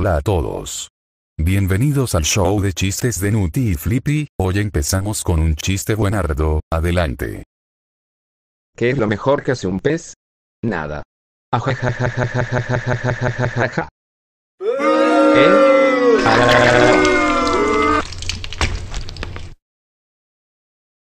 Hola a todos. Bienvenidos al show de chistes de Nuti y Flippy, hoy empezamos con un chiste buenardo, adelante. ¿Qué es lo mejor que hace un pez? Nada. ¿Eh? Ah,